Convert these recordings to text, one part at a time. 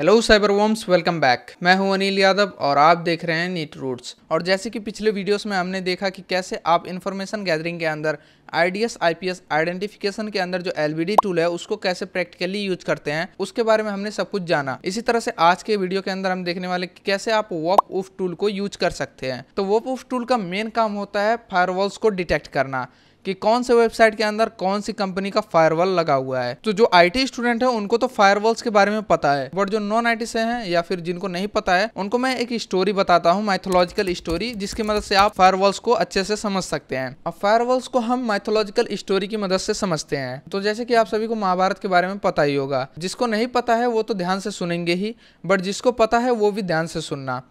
hello cyber worms welcome back मैं हूं अनिल यादव और आप देख रहे हैं नीट रूट्स और जैसे कि पिछले वीडियोस में हमने देखा कि कैसे आप इन्फॉर्मेशन गैदरिंग के अंदर आई आईपीएस एस आइडेंटिफिकेशन के अंदर जो एल टूल है उसको कैसे प्रैक्टिकली यूज करते हैं उसके बारे में हमने सब कुछ जाना इसी तरह से आज के वीडियो के अंदर हम देखने वाले कि कैसे आप वॉक उफ टूल को यूज कर सकते हैं तो वॉक उफ टूल का मेन काम होता है फायरवॉल्स को डिटेक्ट करना कि कौन से वेबसाइट के अंदर कौन सी कंपनी का फायरवॉल लगा हुआ है तो जो आईटी स्टूडेंट है उनको तो फायरवॉल्स के बारे में पता है बट जो नॉन आईटी से हैं या फिर जिनको नहीं पता है उनको मैं एक स्टोरी बताता हूँ माइथोलॉजिकल स्टोरी जिसकी मदद से आप फायरवॉल्स को अच्छे से समझ सकते हैं अब फायरवॉल्स को हम माइथोलॉजिकल स्टोरी की मदद से समझते हैं तो जैसे कि आप सभी को महाभारत के बारे में पता ही होगा जिसको नहीं पता है वो तो ध्यान से सुनेंगे ही बट जिसको पता है वो भी ध्यान से सुनना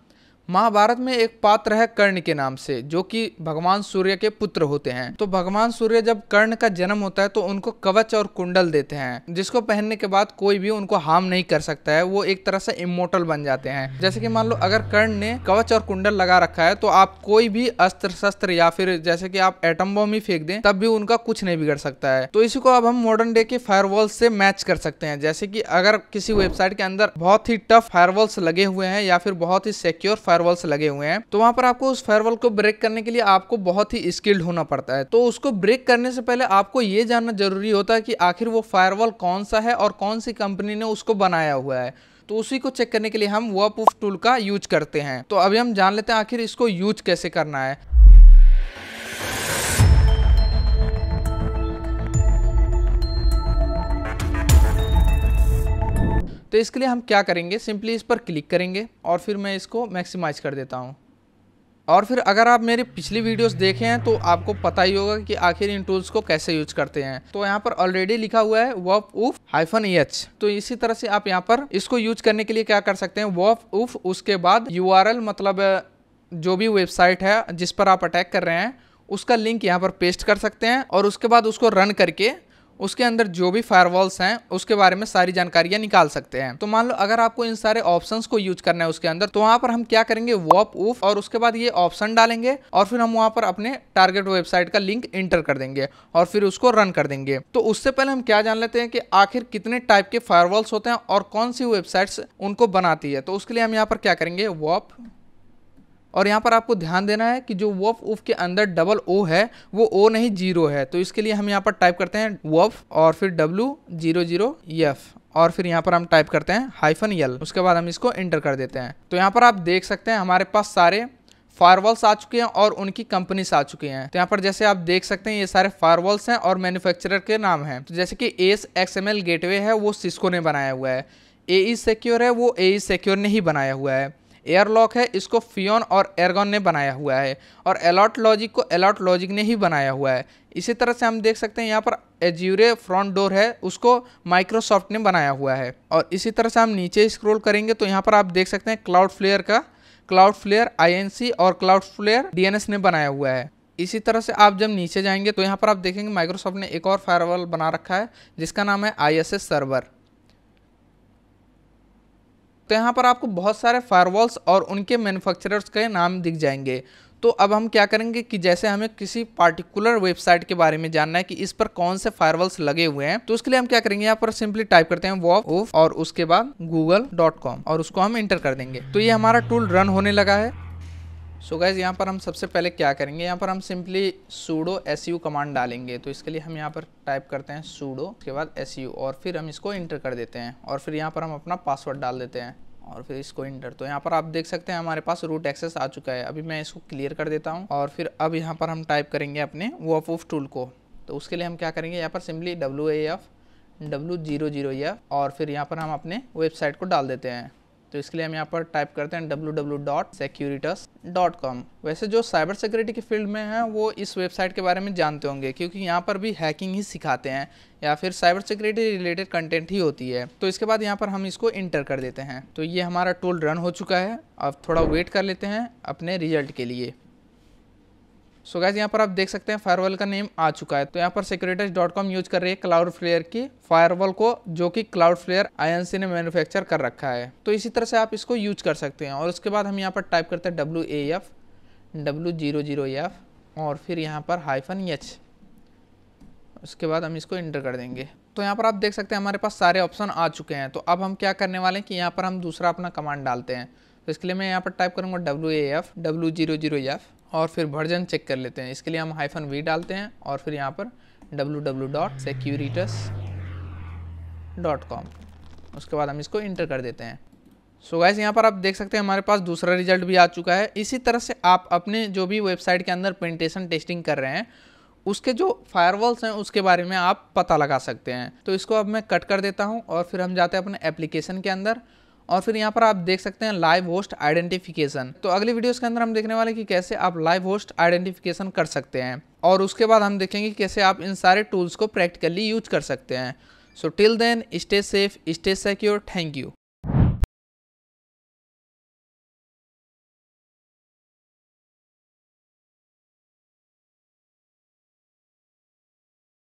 महाभारत में एक पात्र है कर्ण के नाम से जो कि भगवान सूर्य के पुत्र होते हैं तो भगवान सूर्य जब कर्ण का जन्म होता है तो उनको कवच और कुंडल देते हैं जिसको पहनने के बाद कोई भी उनको हार्म नहीं कर सकता है वो एक तरह से इमोटल बन जाते हैं जैसे कि मान लो अगर कर्ण ने कवच और कुंडल लगा रखा है तो आप कोई भी अस्त्र शस्त्र या फिर जैसे की आप एटम बॉम ही फेंक दें तब भी उनका कुछ नहीं बिगड़ सकता है तो इसी को अब हम मॉडर्न डे के फायरवॉल से मैच कर सकते हैं जैसे की अगर किसी वेबसाइट के अंदर बहुत ही टफ फायरवॉल्स लगे हुए हैं या फिर बहुत ही सिक्योर फायर फायरवॉल्स लगे हुए हैं तो वहां पर आपको उस फायरवॉल को ब्रेक करने के लिए आपको बहुत ही स्किल्ड होना पड़ता है तो उसको ब्रेक करने से पहले आपको ये जानना जरूरी होता है कि आखिर वो फायरवॉल कौन सा है और कौन सी कंपनी ने उसको बनाया हुआ है तो उसी को चेक करने के लिए हम वो टूल का यूज करते हैं तो अभी हम जान लेते हैं आखिर इसको यूज कैसे करना है तो इसके लिए हम क्या करेंगे सिंपली इस पर क्लिक करेंगे और फिर मैं इसको मैक्सिमाइज़ कर देता हूँ और फिर अगर आप मेरे पिछली वीडियोस देखे हैं तो आपको पता ही होगा कि आखिर इन टूल्स को कैसे यूज करते हैं तो यहाँ पर ऑलरेडी लिखा हुआ है वॉफ उफ हाइफन एच तो इसी तरह से आप यहाँ पर इसको यूज करने के लिए क्या कर सकते हैं वॉफ उफ उसके बाद यू मतलब जो भी वेबसाइट है जिस पर आप अटैक कर रहे हैं उसका लिंक यहाँ पर पेस्ट कर सकते हैं और उसके बाद उसको रन करके उसके अंदर जो भी फायरवॉल्स हैं उसके बारे में सारी जानकारियां निकाल सकते हैं तो मान लो अगर आपको इन सारे ऑप्शंस को यूज करना है उसके अंदर तो वहां पर हम क्या करेंगे वॉप ऊफ और उसके बाद ये ऑप्शन डालेंगे और फिर हम वहां पर अपने टारगेट वेबसाइट का लिंक इंटर कर देंगे और फिर उसको रन कर देंगे तो उससे पहले हम क्या जान लेते हैं कि आखिर कितने टाइप के फायरवॉल्स होते हैं और कौन सी वेबसाइट्स उनको बनाती है तो उसके लिए हम यहाँ पर क्या करेंगे वॉप और यहाँ पर आपको ध्यान देना है कि जो वफ उफ के अंदर डबल ओ है वो ओ नहीं जीरो है तो इसके लिए हम यहाँ पर टाइप करते हैं वफ और फिर डब्लू जीरो जीरो यफ और फिर यहाँ पर हम टाइप करते हैं हाइफन यल उसके बाद हम इसको एंटर कर देते हैं तो यहाँ पर आप देख सकते हैं हमारे पास सारे फायरवॉल्स आ चुके हैं और उनकी कंपनीज आ चुकी हैं तो यहाँ पर जैसे आप देख सकते हैं ये सारे फायरवॉल्स हैं और मैन्युफैक्चरर के नाम हैं तो जैसे कि S X M L gateway है वो सिस्को ने बनाया हुआ है ए ई सिक्योर है वो ए ई सिक्योर ने ही बनाया हुआ है एयरलॉक है इसको फियोन और एरगॉन ने बनाया हुआ है और एलॉट लॉजिक को अलॉट लॉजिक ने ही बनाया हुआ है इसी तरह से हम देख सकते हैं यहाँ पर एज्यूरे फ्रंट डोर है उसको माइक्रोसॉफ्ट ने बनाया हुआ है और इसी तरह से हम नीचे स्क्रोल करेंगे तो यहाँ पर आप देख सकते हैं क्लाउड फ्लेयर का क्लाउड फ्लेयर आई और क्लाउड फ्लेयर डी ने बनाया हुआ है इसी तरह से आप जब नीचे जाएंगे तो यहाँ पर आप देखेंगे माइक्रोसॉफ्ट ने एक और फायरवॉल बना रखा है जिसका नाम है आई सर्वर तो यहाँ पर आपको बहुत सारे फायरवॉल्स और उनके मैन्युफैक्चरर्स के नाम दिख जाएंगे तो अब हम क्या करेंगे कि जैसे हमें किसी पार्टिकुलर वेबसाइट के बारे में जानना है कि इस पर कौन से फायरवॉल्स लगे हुए हैं तो उसके लिए हम क्या करेंगे यहाँ पर सिंपली टाइप करते हैं वॉफ ऑफ और उसके बाद गूगल और उसको हम इंटर कर देंगे तो ये हमारा टूल रन होने लगा है सो गाइज़ गैज़ यहाँ पर हम सबसे पहले क्या करेंगे यहाँ पर हम simply sudo S U command डालेंगे तो इसके लिए हम यहाँ पर टाइप करते हैं सूडो उसके बाद एस यू और फिर हम इसको इंटर कर देते हैं और फिर यहाँ पर हम अपना पासवर्ड डाल देते हैं और फिर इसको इंटर तो यहाँ पर आप देख सकते हैं हमारे पास रूट एक्सेस आ चुका है अभी मैं इसको क्लियर कर देता हूँ और फिर अब यहाँ पर हम टाइप करेंगे अपने वो ऑफ टूल को तो उसके लिए हम क्या करेंगे यहाँ पर simply W A F W zero zero या और फिर यहाँ पर हम अपने वेबसाइट को डाल देते हैं तो इसके लिए हम यहाँ पर टाइप करते हैं कॉम वैसे जो साइबर सिक्योरिटी की फील्ड में हैं वो इस वेबसाइट के बारे में जानते होंगे क्योंकि यहाँ पर भी हैकिंग ही सिखाते हैं या फिर साइबर सिक्योरिटी रिलेटेड कंटेंट ही होती है तो इसके बाद यहाँ पर हम इसको इंटर कर देते हैं तो ये हमारा टोल रन हो चुका है अब थोड़ा वेट कर लेते हैं अपने रिजल्ट के लिए सो गैस यहाँ पर आप देख सकते हैं फायरवॉल का नेम आ चुका है तो यहाँ पर सिक्योरिटीज डॉट कॉम यूज कर रही है क्लाउड फ्लेयर की फायरवॉल को जो कि क्लाउड फ्लेयर सी ने मैन्युफैक्चर कर रखा है तो इसी तरह से आप इसको यूज कर सकते हैं और उसके बाद हम यहाँ पर टाइप करते हैं W A F W zero zero F और फिर यहाँ पर हाइफन एच उसके बाद हम इसको इंटर कर देंगे तो यहाँ पर आप देख सकते हैं हमारे पास सारे ऑप्शन आ चुके हैं तो अब हम क्या करने वाले हैं कि यहाँ पर हम दूसरा अपना कमांड डालते हैं तो इसके लिए मैं यहाँ पर टाइप करूँगा W A F W zero zero F और फिर वर्जन चेक कर लेते हैं इसके लिए हम हाइफन वी डालते हैं और फिर यहाँ पर W W dot securitas dot com उसके बाद हम इसको इंटर कर देते हैं सो गैस यहाँ पर आप देख सकते हैं हमारे पास दूसरा रिजल्ट भी आ चुका है इसी तरह से आप अपने जो भी वेबसाइट के अंदर पेंटेशन टेस्टिंग कर रहे हैं उसके जो फायरवॉल्स हैं उसके बारे में आप पता लगा सकते हैं तो इसको अब मैं कट कर देता हूँ और फिर हम जाते हैं अपने एप्लीकेशन के अंदर और फिर यहाँ पर आप देख सकते हैं लाइव होस्ट आइडेंटिफिकेशन तो अगली वीडियोस के अंदर हम देखने वाले कि कैसे आप लाइव होस्ट आइडेंटिफिकेशन कर सकते हैं और उसके बाद हम देखेंगे कैसे आप इन सारे टूल्स को प्रैक्टिकली यूज कर सकते हैं so till then stay safe stay secure thank you